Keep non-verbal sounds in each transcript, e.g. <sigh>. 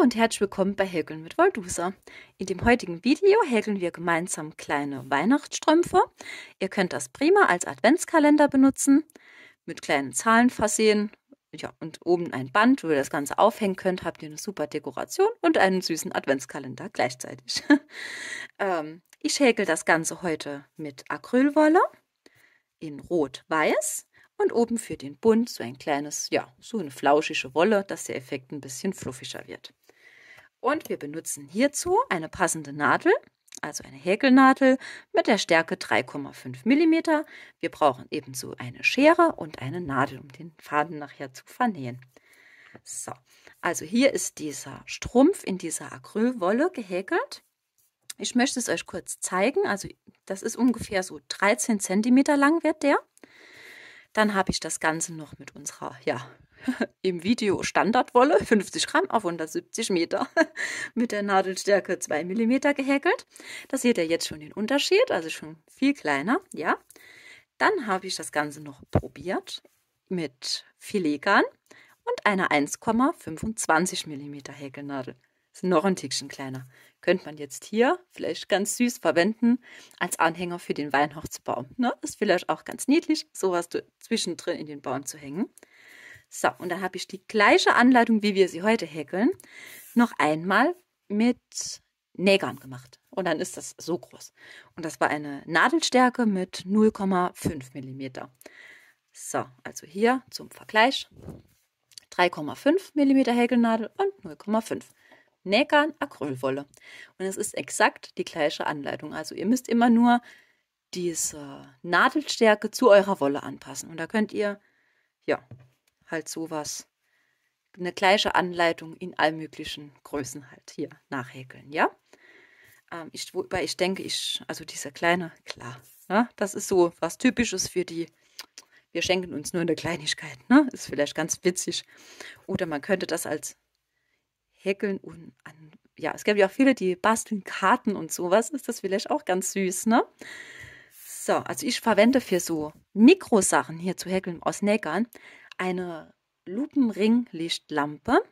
und herzlich willkommen bei Häkeln mit Voldusa. In dem heutigen Video häkeln wir gemeinsam kleine Weihnachtsstrümpfe. Ihr könnt das prima als Adventskalender benutzen, mit kleinen Zahlen versehen. Ja, und oben ein Band, wo ihr das Ganze aufhängen könnt, habt ihr eine super Dekoration und einen süßen Adventskalender gleichzeitig. <laughs> ähm, ich häkel das Ganze heute mit Acrylwolle in Rot-Weiß und oben für den Bund so ein kleines, ja, so eine flauschige Wolle, dass der Effekt ein bisschen fluffiger wird. Und wir benutzen hierzu eine passende Nadel, also eine Häkelnadel mit der Stärke 3,5 mm. Wir brauchen ebenso eine Schere und eine Nadel, um den Faden nachher zu vernähen. So, also hier ist dieser Strumpf in dieser Acrylwolle gehäkelt. Ich möchte es euch kurz zeigen. Also das ist ungefähr so 13 cm lang wird der. Dann habe ich das Ganze noch mit unserer ja, <laughs> im Video Standardwolle, 50 Gramm auf 170 Meter, <laughs> mit der Nadelstärke 2 mm gehäkelt. Da seht ihr jetzt schon den Unterschied, also schon viel kleiner, ja. Dann habe ich das Ganze noch probiert mit Filetgarn und einer 1,25 mm Häkelnadel. Ist noch ein Tickchen kleiner. Könnte man jetzt hier vielleicht ganz süß verwenden als Anhänger für den Weihnachtsbaum. Ne? Ist vielleicht auch ganz niedlich, sowas zwischendrin in den Baum zu hängen. So, und dann habe ich die gleiche Anleitung, wie wir sie heute häkeln, noch einmal mit Nägern gemacht. Und dann ist das so groß. Und das war eine Nadelstärke mit 0,5 mm. So, also hier zum Vergleich. 3,5 mm Häkelnadel und 0,5 Nägern Acrylwolle. Und es ist exakt die gleiche Anleitung. Also ihr müsst immer nur diese Nadelstärke zu eurer Wolle anpassen. Und da könnt ihr, ja, halt sowas. Eine gleiche Anleitung in allen möglichen Größen halt hier nachhäkeln, ja? Ähm, ich, wobei ich denke, ich, also dieser kleine, klar, ja, ne, das ist so was Typisches für die, wir schenken uns nur eine Kleinigkeit, ne? Ist vielleicht ganz witzig. Oder man könnte das als Häkeln und an, ja, es gibt ja auch viele, die basteln Karten und sowas, ist das vielleicht auch ganz süß, ne? So, also ich verwende für so Mikrosachen hier zu häkeln aus Nähgarn eine Lupenringlichtlampe.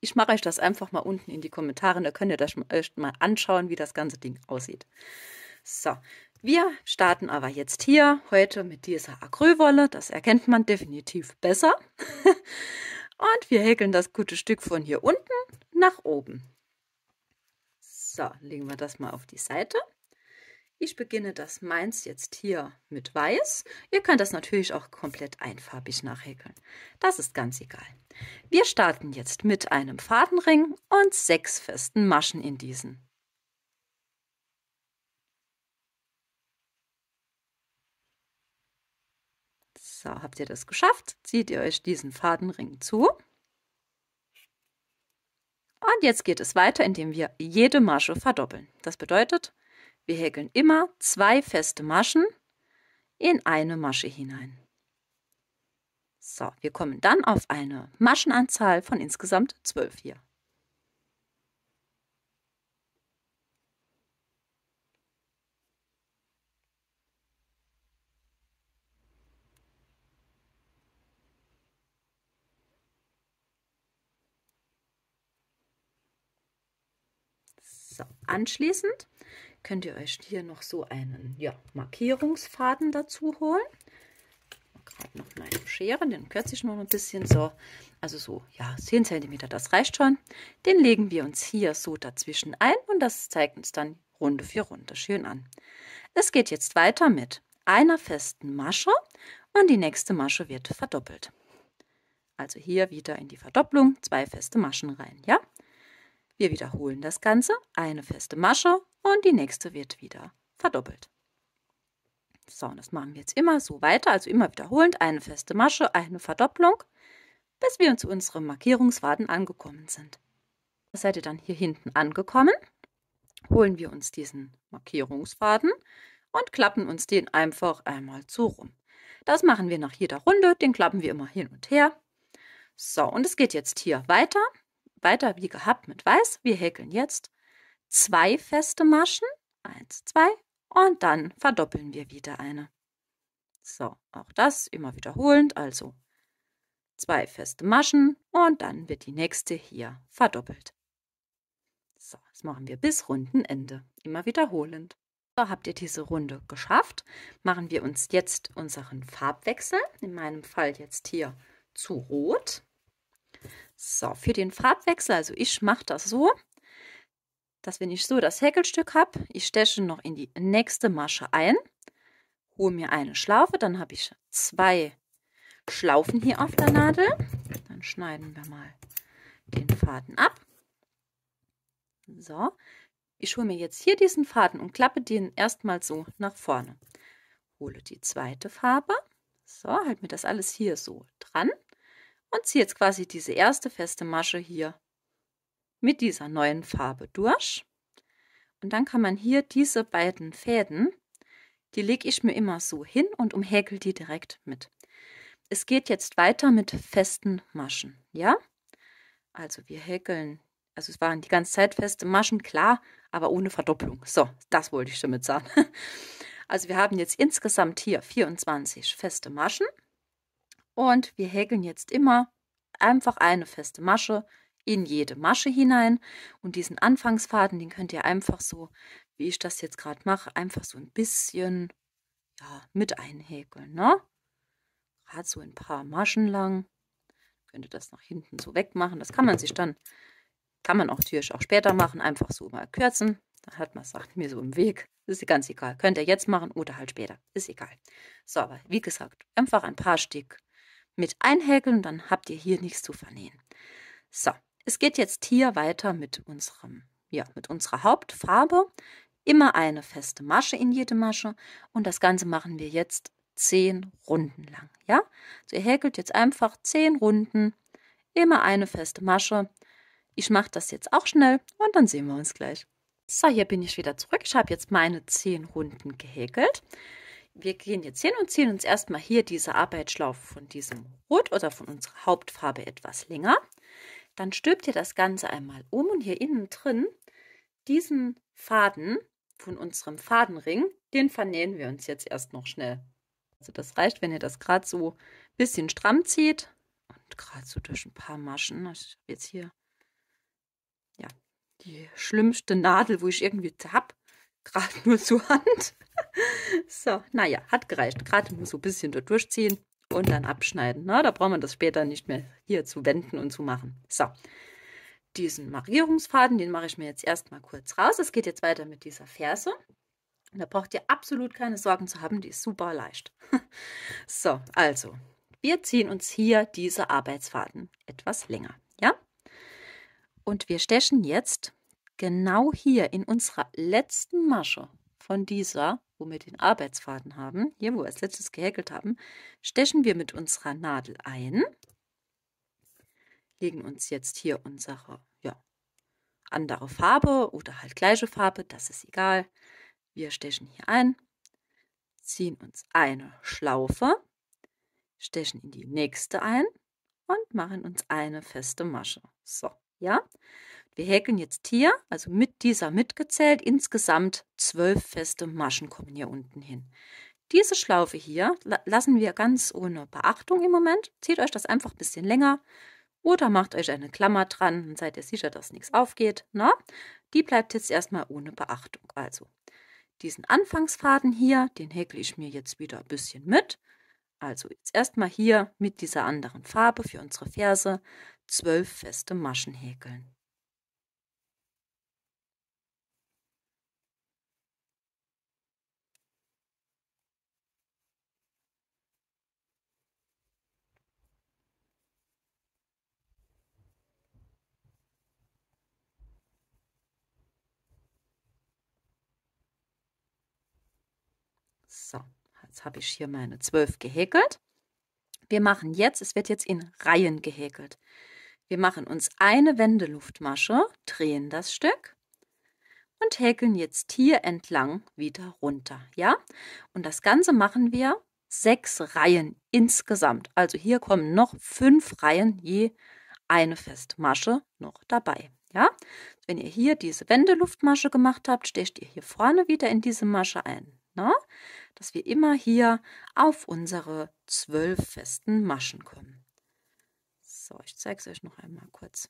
Ich mache euch das einfach mal unten in die Kommentare, da könnt ihr das euch mal anschauen, wie das ganze Ding aussieht. So, wir starten aber jetzt hier heute mit dieser Acrylwolle, das erkennt man definitiv besser. <laughs> Und wir häkeln das gute Stück von hier unten nach oben. So, legen wir das mal auf die Seite. Ich beginne das meins jetzt hier mit weiß. Ihr könnt das natürlich auch komplett einfarbig nachhäkeln. Das ist ganz egal. Wir starten jetzt mit einem Fadenring und sechs festen Maschen in diesen. So, habt ihr das geschafft? Zieht ihr euch diesen Fadenring zu. Und jetzt geht es weiter, indem wir jede Masche verdoppeln. Das bedeutet, wir häkeln immer zwei feste Maschen in eine Masche hinein. So, wir kommen dann auf eine Maschenanzahl von insgesamt zwölf hier. So, anschließend könnt ihr euch hier noch so einen ja, Markierungsfaden dazu holen. Gerade noch meine Schere, den kürze ich noch ein bisschen so. Also so, ja, 10 cm, das reicht schon. Den legen wir uns hier so dazwischen ein und das zeigt uns dann Runde für Runde schön an. Es geht jetzt weiter mit einer festen Masche und die nächste Masche wird verdoppelt. Also hier wieder in die Verdopplung zwei feste Maschen rein, ja? Wir wiederholen das Ganze, eine feste Masche und die nächste wird wieder verdoppelt. So, und das machen wir jetzt immer so weiter, also immer wiederholend, eine feste Masche, eine Verdopplung, bis wir zu unserem Markierungsfaden angekommen sind. Seid ihr dann hier hinten angekommen, holen wir uns diesen Markierungsfaden und klappen uns den einfach einmal zu rum. Das machen wir nach jeder Runde, den klappen wir immer hin und her. So, und es geht jetzt hier weiter weiter wie gehabt mit Weiß. Wir häkeln jetzt zwei feste Maschen. Eins, zwei. Und dann verdoppeln wir wieder eine. So, auch das immer wiederholend. Also zwei feste Maschen und dann wird die nächste hier verdoppelt. So, das machen wir bis Rundenende. Immer wiederholend. So, habt ihr diese Runde geschafft? Machen wir uns jetzt unseren Farbwechsel. In meinem Fall jetzt hier zu Rot. So, für den Farbwechsel, also ich mache das so, dass wenn ich so das Häkelstück habe, ich steche noch in die nächste Masche ein, hole mir eine Schlaufe, dann habe ich zwei Schlaufen hier auf der Nadel. Dann schneiden wir mal den Faden ab. So, ich hole mir jetzt hier diesen Faden und klappe den erstmal so nach vorne. Hole die zweite Farbe. So, halt mir das alles hier so dran und ziehe jetzt quasi diese erste feste Masche hier mit dieser neuen Farbe durch. Und dann kann man hier diese beiden Fäden, die lege ich mir immer so hin und umhäkel die direkt mit. Es geht jetzt weiter mit festen Maschen, ja? Also wir häkeln, also es waren die ganze Zeit feste Maschen, klar, aber ohne Verdopplung. So, das wollte ich damit sagen. <laughs> Also wir haben jetzt insgesamt hier 24 feste Maschen und wir häkeln jetzt immer einfach eine feste Masche in jede Masche hinein. Und diesen Anfangsfaden, den könnt ihr einfach so, wie ich das jetzt gerade mache, einfach so ein bisschen ja, mit einhäkeln. Ne? Gerade so ein paar Maschen lang. Könnt ihr das nach hinten so wegmachen. Das kann man sich dann, kann man auch natürlich auch später machen, einfach so mal kürzen. Da hat man sagt mir so im Weg. Ist ganz egal. Könnt ihr jetzt machen oder halt später. Ist egal. So, aber wie gesagt, einfach ein paar Stück mit einhäkeln, dann habt ihr hier nichts zu vernähen. So, es geht jetzt hier weiter mit unserem, ja, mit unserer Hauptfarbe. Immer eine feste Masche in jede Masche und das Ganze machen wir jetzt zehn Runden lang, ja? Also ihr häkelt jetzt einfach zehn Runden, immer eine feste Masche. Ich mache das jetzt auch schnell und dann sehen wir uns gleich. So, hier bin ich wieder zurück. Ich habe jetzt meine zehn Runden gehäkelt wir gehen jetzt hin und ziehen uns erstmal hier diese Arbeitsschlaufe von diesem Rot oder von unserer Hauptfarbe etwas länger. Dann stülpt ihr das Ganze einmal um und hier innen drin diesen Faden von unserem Fadenring, den vernähen wir uns jetzt erst noch schnell. Also das reicht, wenn ihr das gerade so ein bisschen stramm zieht und gerade so durch ein paar Maschen. Also ich habe jetzt hier ja, die schlimmste Nadel, wo ich irgendwie habe gerade <laughs> nur zur Hand. So, naja, hat gereicht. Gerade nur so ein bisschen da durchziehen und dann abschneiden. Na, ne? da braucht man das später nicht mehr hier zu wenden und zu machen. So, diesen Marierungsfaden, den mache ich mir jetzt erstmal kurz raus. Es geht jetzt weiter mit dieser Ferse. da braucht ihr absolut keine Sorgen zu haben, die ist super leicht. <laughs> So, also, wir ziehen uns hier diese Arbeitsfaden etwas länger, ja? Und wir stechen jetzt genau hier in unserer letzten Masche von dieser, wo wir den Arbeitsfaden haben, hier wo wir als letztes gehäkelt haben, stechen wir mit unserer Nadel ein, legen uns jetzt hier unsere ja, andere Farbe oder halt gleiche Farbe, das ist egal. Wir stechen hier ein, ziehen uns eine Schlaufe, stechen in die nächste ein und machen uns eine feste Masche. So, ja? Wir häkeln jetzt hier, also mit dieser mitgezählt, insgesamt zwölf feste Maschen kommen hier unten hin. Diese Schlaufe hier lassen wir ganz ohne Beachtung im Moment. Zieht euch das einfach ein bisschen länger oder macht euch eine Klammer dran, dann seid ihr sicher, dass nichts aufgeht. Na? Ne? Die bleibt jetzt erstmal ohne Beachtung. Also diesen Anfangsfaden hier, den häkle ich mir jetzt wieder ein bisschen mit. Also jetzt erstmal hier mit dieser anderen Farbe für unsere Ferse zwölf feste Maschen häkeln. Jetzt habe ich hier meine zwölf gehäkelt. Wir machen jetzt, es wird jetzt in Reihen gehäkelt. Wir machen uns eine Wendeluftmasche, drehen das Stück und häkeln jetzt hier entlang wieder runter, ja? Und das Ganze machen wir sechs Reihen insgesamt. Also hier kommen noch fünf Reihen je eine Festmasche noch dabei. Ja, wenn ihr hier diese Wendeluftmasche gemacht habt, stecht ihr hier vorne wieder in diese Masche ein. Ne? dass wir immer hier auf unsere zwölf festen Maschen kommen. So, ich zeige es euch noch einmal kurz.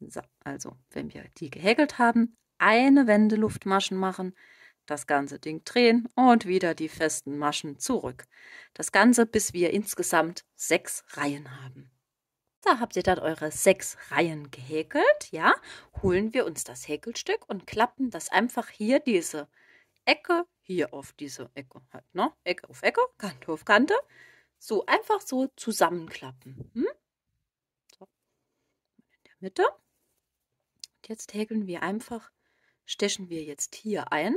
So, also, wenn wir die gehäkelt haben, eine Wendeluftmaschen machen, das ganze Ding drehen und wieder die festen Maschen zurück. Das Ganze, bis wir insgesamt sechs Reihen haben. Da habt ihr dann eure sechs Reihen gehäkelt, ja? Holen wir uns das Häkelstück und klappen das einfach hier diese Ecke hier auf diese Ecke halt, ne? Ecke auf Ecke, Kante auf Kante. So, einfach so zusammenklappen. Hm? So. In der Mitte. Und jetzt häkeln wir einfach, stechen wir jetzt hier ein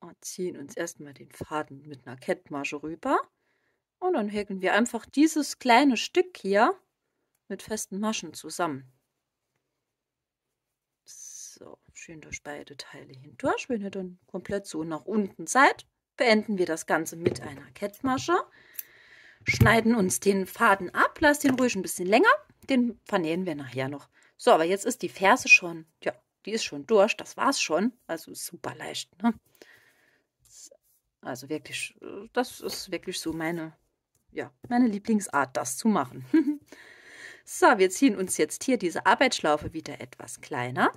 und oh, ziehen uns erstmal den Faden mit einer Kettmasche rüber. Und dann häkeln wir einfach dieses kleine Stück hier mit festen Maschen zusammen. So, schön durch beide Teile hindurch. Wenn ihr dann komplett so nach unten seid, beenden wir das Ganze mit einer Kettmasche. Schneiden uns den Faden ab, lasst den ruhig ein bisschen länger. Den vernähen wir nachher noch. So, aber jetzt ist die Ferse schon, ja, die ist schon durch. Das war's schon. Also super leicht. Ne? Also wirklich, äh, das ist wirklich so meine, ja, meine Lieblingsart, das zu machen. <laughs> so, wir ziehen uns jetzt hier diese Arbeitsschlaufe wieder etwas kleiner.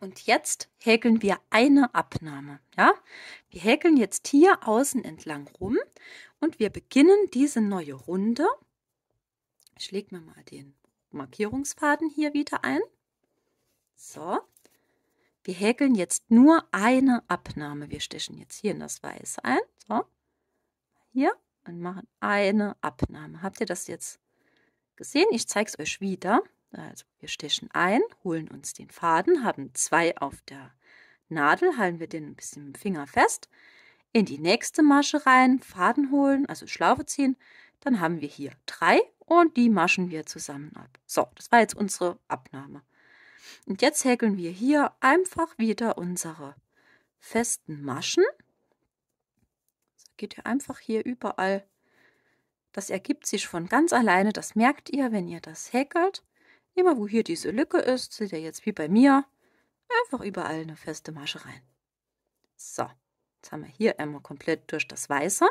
Und jetzt häkeln wir eine Abnahme. Ja? Wir häkeln jetzt hier außen entlang rum und wir beginnen diese neue Runde. Ich lege mir mal den Markierungsfaden hier wieder ein. So, wir häkeln jetzt nur eine Abnahme. Wir stechen jetzt hier in das Weiß ein. So. Hier und machen eine Abnahme. Habt ihr das jetzt gesehen? Ich zeige es euch wieder. Also wir stechen ein, holen uns den Faden, haben zwei auf der Nadel, halten wir den ein bisschen mit dem Finger fest, in die nächste Masche rein, Faden holen, also Schlaufe ziehen, dann haben wir hier drei und die maschen wir zusammen ab. So, das war jetzt unsere Abnahme. Und jetzt häkeln wir hier einfach wieder unsere festen Maschen. Das geht ihr einfach hier überall. Das ergibt sich von ganz alleine. Das merkt ihr, wenn ihr das häkelt. Immer wo hier diese Lücke ist, seht ihr jetzt wie bei mir, einfach überall eine feste Masche rein. So, jetzt haben wir hier einmal komplett durch das Weiße.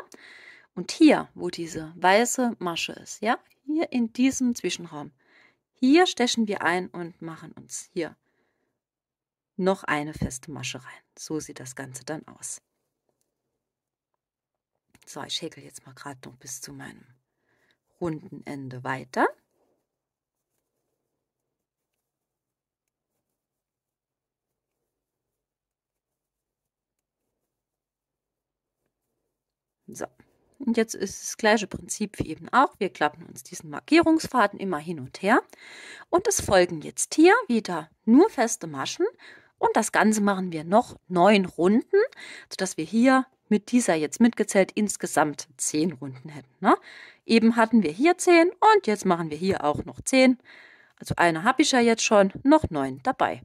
Und hier, wo diese weiße Masche ist, ja, hier in diesem Zwischenraum, hier stechen wir ein und machen uns hier noch eine feste Masche rein. So sieht das Ganze dann aus. So, ich häkel jetzt mal gerade noch bis zu meinem runden Ende weiter. Und jetzt ist das gleiche Prinzip wie eben auch. Wir klappen uns diesen Markierungsfaden immer hin und her. Und es folgen jetzt hier wieder nur feste Maschen. Und das Ganze machen wir noch neun Runden, sodass wir hier mit dieser jetzt mitgezählt insgesamt zehn Runden hätten. Ne? Eben hatten wir hier zehn und jetzt machen wir hier auch noch zehn. Also eine habe ich ja jetzt schon, noch neun dabei.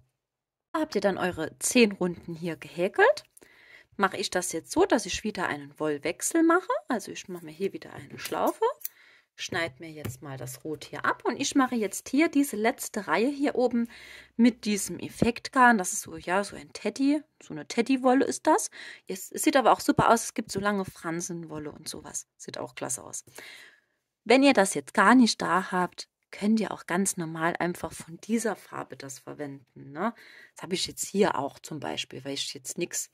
Habt ihr dann eure zehn Runden hier gehäkelt? mache ich das jetzt so, dass ich wieder einen Wollwechsel mache. Also ich mache mir hier wieder eine Schlaufe, schneide mir jetzt mal das Rot hier ab und ich mache jetzt hier diese letzte Reihe hier oben mit diesem Effektgarn. Das ist so, ja, so ein Teddy, so eine Teddywolle ist das. Es, es sieht aber auch super aus, es gibt so lange Fransenwolle und sowas. Sieht auch klasse aus. Wenn ihr das jetzt gar nicht da habt, könnt ihr auch ganz normal einfach von dieser Farbe das verwenden. Ne? Das habe ich jetzt hier auch zum Beispiel, weil ich jetzt nichts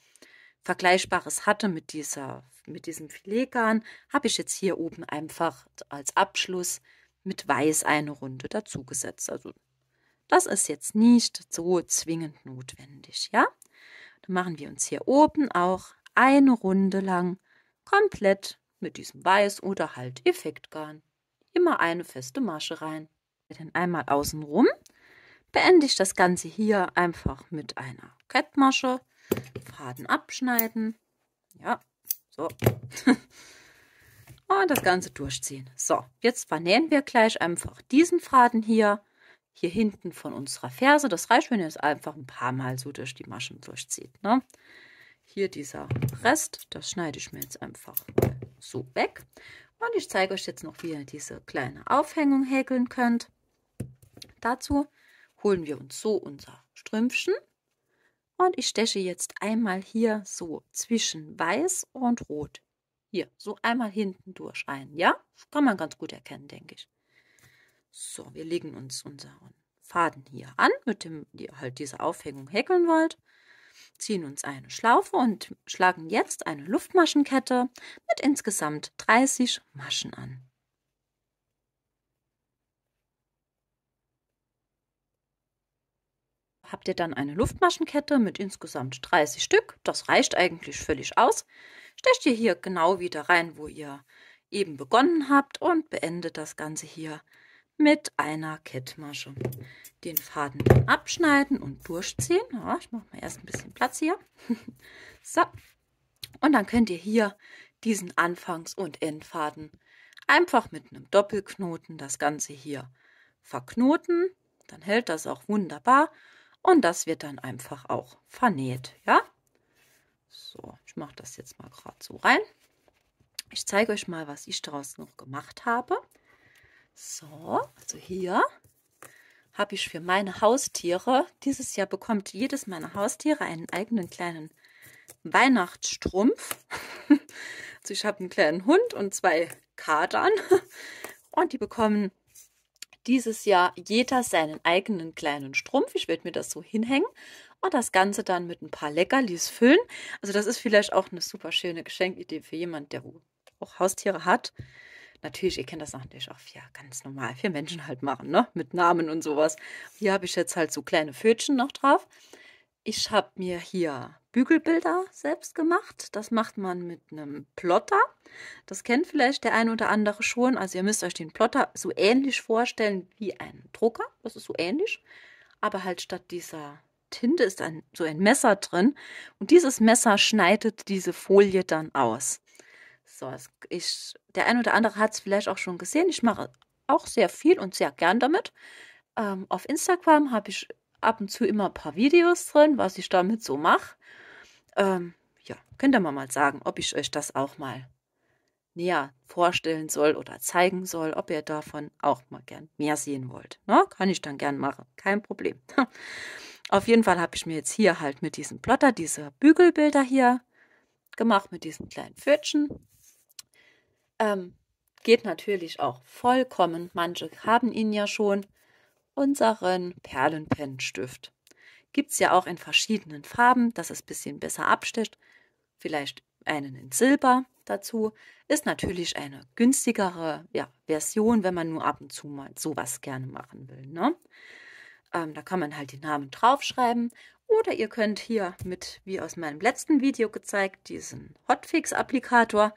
Vergleichbares hatte mit, dieser, mit diesem Filetgarn, habe ich jetzt hier oben einfach als Abschluss mit Weiß eine Runde dazugesetzt. Also das ist jetzt nicht so zwingend notwendig, ja? Dann machen wir uns hier oben auch eine Runde lang komplett mit diesem Weiß oder halt Effektgarn. Immer eine feste Masche rein. Dann einmal außenrum beende ich das Ganze hier einfach mit einer Kettmasche Faden abschneiden. Ja, so. <laughs> Und das Ganze durchziehen. So, jetzt vernähen wir gleich einfach diesen Faden hier, hier hinten von unserer Ferse. Das reicht, wenn ihr es einfach ein paar Mal so durch die Maschen durchzieht. Ne? Hier dieser Rest, das schneide ich mir jetzt einfach so weg. Und ich zeige euch jetzt noch, wie ihr diese kleine Aufhängung häkeln könnt. Dazu holen wir uns so unser Strümpfchen und ich steche jetzt einmal hier so zwischen weiß und rot. Hier, so einmal hinten durch ein, ja? Kann man ganz gut erkennen, denke ich. So, wir legen uns unseren Faden hier an, mit dem ihr halt diese Aufhängung häkeln wollt, ziehen uns eine Schlaufe und schlagen jetzt eine Luftmaschenkette mit insgesamt 30 Maschen an. habt ihr dann eine Luftmaschenkette mit insgesamt 30 Stück. Das reicht eigentlich völlig aus. Stecht ihr hier genau wieder rein, wo ihr eben begonnen habt und beendet das Ganze hier mit einer Kettmasche. Den Faden dann abschneiden und durchziehen. Ja, ich mache mal erst ein bisschen Platz hier. <laughs> so. Und dann könnt ihr hier diesen Anfangs- und Endfaden einfach mit einem Doppelknoten das Ganze hier verknoten. Dann hält das auch wunderbar. Und das wird dann einfach auch vernäht, ja? So, ich mache das jetzt mal gerade so rein. Ich zeige euch mal, was ich daraus noch gemacht habe. So, also hier habe ich für meine Haustiere, dieses Jahr bekommt jedes meiner Haustiere einen eigenen kleinen Weihnachtsstrumpf. <laughs> also ich habe einen kleinen Hund und zwei Katern und die bekommen dieses Jahr jeder seinen eigenen kleinen Strumpf. Ich werde mir das so hinhängen und das Ganze dann mit ein paar Leckerlis füllen. Also das ist vielleicht auch eine super schöne Geschenkidee für jemanden, der auch Haustiere hat. Natürlich, ihr kennt das natürlich auch ja, ganz normal. für Menschen halt machen, ne? Mit Namen und sowas. Hier habe ich jetzt halt so kleine Fötchen noch drauf. Ich habe mir hier Bügelbilder selbst gemacht. Das macht man mit einem Plotter. Das kennt vielleicht der ein oder andere schon. Also ihr müsst euch den Plotter so ähnlich vorstellen wie ein Drucker. Das ist so ähnlich. Aber halt statt dieser Tinte ist ein, so ein Messer drin. Und dieses Messer schneidet diese Folie dann aus. So, ich, der ein oder andere hat es vielleicht auch schon gesehen. Ich mache auch sehr viel und sehr gern damit. Ähm, auf Instagram habe ich ab und zu immer ein paar Videos drin, was ich damit so mache. Ähm, ja, könnt ihr mir mal sagen, ob ich euch das auch mal näher vorstellen soll oder zeigen soll, ob ihr davon auch mal gern mehr sehen wollt. Na, ne? kann ich dann gern machen, kein Problem. <laughs> Auf jeden Fall habe ich mir jetzt hier halt mit diesem Plotter diese Bügelbilder hier gemacht, mit diesen kleinen Pfötchen. Ähm, geht natürlich auch vollkommen. Manche haben ihn ja schon unseren Perlenpennstift. Gibt es ja auch in verschiedenen Farben, dass es ein bisschen besser absticht. Vielleicht einen in Silber dazu. Ist natürlich eine günstigere ja, Version, wenn man nur ab und zu mal sowas gerne machen will. Ne? Ähm, da kann man halt die Namen draufschreiben. Oder ihr könnt hier mit, wie aus meinem letzten Video gezeigt, diesen Hotfix-Applikator,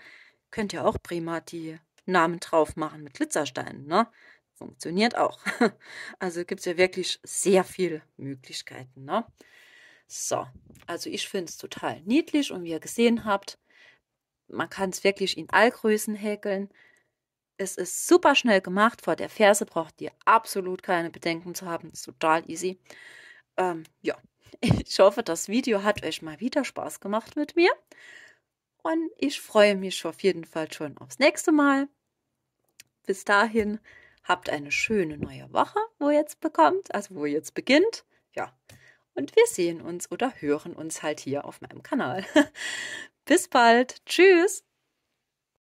könnt ihr auch prima die Namen drauf machen mit Glitzersteinen. Ne? funktioniert auch. <laughs> Also gibt es ja wirklich sehr viele Möglichkeiten. Ne? So, also ich finde es total niedlich und wie ihr gesehen habt, man kann es wirklich in Allgrößen häkeln. Es ist super schnell gemacht. Vor der Ferse braucht ihr absolut keine Bedenken zu haben. Ist total easy. Ähm, ja, <laughs> ich hoffe, das Video hat euch mal wieder Spaß gemacht mit mir. Und ich freue mich auf jeden Fall schon aufs nächste Mal. Bis dahin. Habt eine schöne neue Woche, wo jetzt bekommt, also wo jetzt beginnt. Ja. Und wir sehen uns oder hören uns halt hier auf meinem Kanal. <laughs> Bis bald. Tschüss.